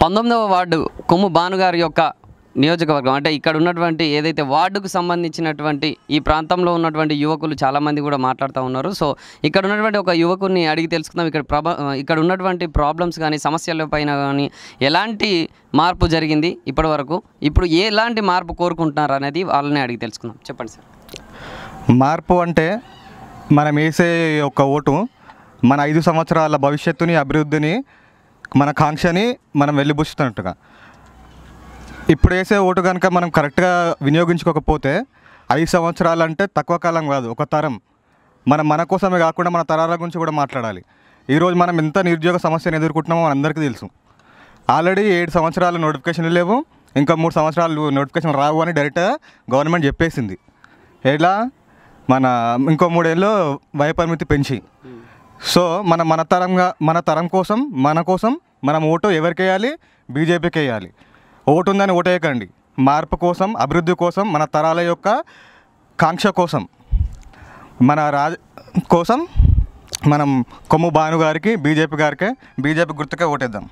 పంతొమ్మిదవ వార్డు కొమ్ము భానుగారి యొక్క నియోజకవర్గం అంటే ఇక్కడ ఉన్నటువంటి ఏదైతే వార్డుకు సంబంధించినటువంటి ఈ ప్రాంతంలో ఉన్నటువంటి యువకులు చాలామంది కూడా మాట్లాడుతూ ఉన్నారు సో ఇక్కడ ఉన్నటువంటి ఒక యువకుని అడిగి తెలుసుకుందాం ఇక్కడ ఇక్కడ ఉన్నటువంటి ప్రాబ్లమ్స్ కానీ సమస్యల పైన కానీ ఎలాంటి మార్పు జరిగింది ఇప్పటి ఇప్పుడు ఎలాంటి మార్పు కోరుకుంటున్నారు అనేది వాళ్ళని అడిగి తెలుసుకుందాం చెప్పండి సార్ మార్పు అంటే మనం వేసే ఒక ఓటు మన ఐదు సంవత్సరాల భవిష్యత్తుని అభివృద్ధిని మన కాంక్షని మనం వెళ్ళిబుచ్చుతున్నట్టుగా ఇప్పుడు వేసే ఓటు కనుక మనం కరెక్ట్గా వినియోగించుకోకపోతే ఐదు సంవత్సరాలు అంటే తక్కువ కాలం కాదు ఒక తరం మనం మన కోసమే కాకుండా మన తరాల గురించి కూడా మాట్లాడాలి ఈరోజు మనం ఎంత నిరుద్యోగ సమస్యను ఎదుర్కొంటున్నామో మనందరికీ తెలుసు ఆల్రెడీ ఏడు సంవత్సరాలు నోటిఫికేషన్లు లేవు ఇంకా మూడు సంవత్సరాలు నోటిఫికేషన్ రావు అని డైరెక్ట్గా గవర్నమెంట్ చెప్పేసింది ఎలా మన ఇంకో మూడేళ్ళు వయపరిమితి పరిమితి పెంచి సో మన మన తరంగా మన తరం కోసం మన కోసం మనం ఓటు ఎవరికి వేయాలి బీజేపీకి వేయాలి ఓటు ఉందని ఓటేయకండి మార్పు కోసం అభివృద్ధి కోసం మన తరాల యొక్క కాంక్ష కోసం మన రాజ కోసం మనం కొమ్ము భాను గారికి బీజేపీ గారికి బీజేపీ గుర్తుకే ఓటేద్దాం